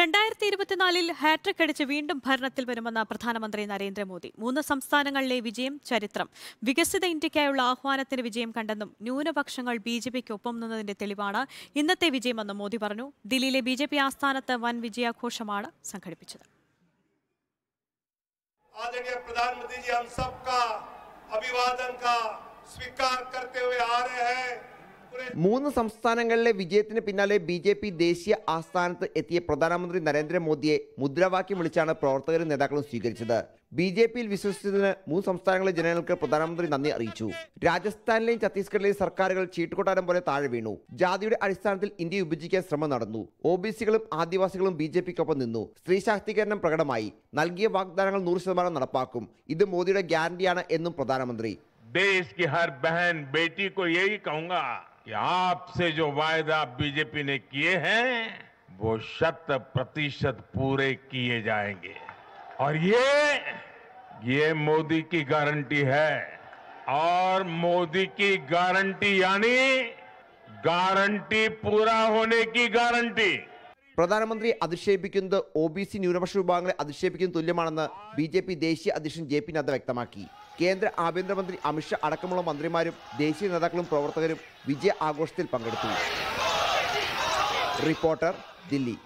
രണ്ടായിരത്തി ഇരുപത്തിനാലിൽ ഹാട്രിക് അടിച്ച് വീണ്ടും ഭരണത്തിൽ വരുമെന്ന പ്രധാനമന്ത്രി നരേന്ദ്രമോദി മൂന്ന് സംസ്ഥാനങ്ങളിലെ വിജയം ചരിത്രം വികസിത ഇന്ത്യയ്ക്കായുള്ള ആഹ്വാനത്തിന് വിജയം കണ്ടെന്നും ന്യൂനപക്ഷങ്ങൾ ബി ജെ പിക്ക് ഒപ്പം നിന്നതിന്റെ തെളിവാണ് ഇന്നത്തെ വിജയമെന്നും മോദി പറഞ്ഞു ദില്ലിയിലെ ബി ജെ പി ആസ്ഥാനത്ത് വൻ വിജയാഘോഷമാണ് സംഘടിപ്പിച്ചത് प्रधानमंत्री जी हम सबका अभिवादन का स्वीकार करते हुए आ रहे हैं മൂന്ന് സംസ്ഥാനങ്ങളിലെ വിജയത്തിന് പിന്നാലെ ബി ജെ പി ദേശീയ ആസ്ഥാനത്ത് എത്തിയ പ്രധാനമന്ത്രി നരേന്ദ്രമോദിയെ മുദ്രാവാക്യം വിളിച്ചാണ് പ്രവർത്തകരും നേതാക്കളും സ്വീകരിച്ചത് ബി ജെ പിയിൽ വിശ്വസിച്ചതിന് മൂന്ന് സംസ്ഥാനങ്ങളിലെ ജനങ്ങൾക്ക് പ്രധാനമന്ത്രി നന്ദി അറിയിച്ചു രാജസ്ഥാനിലെയും ഛത്തീസ്ഗഡിലെയും സർക്കാരുകൾ ചീട്ടുകൊട്ടാരം പോലെ താഴെ വീണു ജാതിയുടെ അടിസ്ഥാനത്തിൽ ഇന്ത്യ വിഭജിക്കാൻ ശ്രമം നടന്നു ഒ ബി സികളും ആദിവാസികളും ബി ജെ പിക്കൊപ്പം നിന്നു സ്ത്രീ ശാക്തീകരണം പ്രകടമായി നൽകിയ വാഗ്ദാനങ്ങൾ നൂറ് ശതമാനം നടപ്പാക്കും ഇത് മോദിയുടെ ഗ്യാരണ്ടിയാണ് എന്നും പ്രധാനമന്ത്രി ദേശ് ഹർ ബഹൻ ബേട്ടി കോ യഹി कहूंगा कि आपसे जो वायदा बीजेपी ने किए हैं वो शत प्रतिशत पूरे किए जाएंगे और ये ये मोदी की गारंटी है और मोदी की गारंटी यानी गारंटी पूरा होने की गारंटी പ്രധാനമന്ത്രി അധിക്ഷേപിക്കുന്നത് ഒ ബി സി ന്യൂനപക്ഷ വിഭാഗങ്ങളെ അധിക്ഷേപിക്കുന്നത് തുല്യമാണെന്ന് ബി ജെ പി ദേശീയ അധ്യക്ഷൻ ജെ പി നദ്ദ വ്യക്തമാക്കി കേന്ദ്ര ആഭ്യന്തരമന്ത്രി അമിത്ഷാ അടക്കമുള്ള മന്ത്രിമാരും ദേശീയ നേതാക്കളും പ്രവർത്തകരും വിജയ ആഘോഷത്തിൽ പങ്കെടുത്തു റിപ്പോർട്ടർ ദില്ലി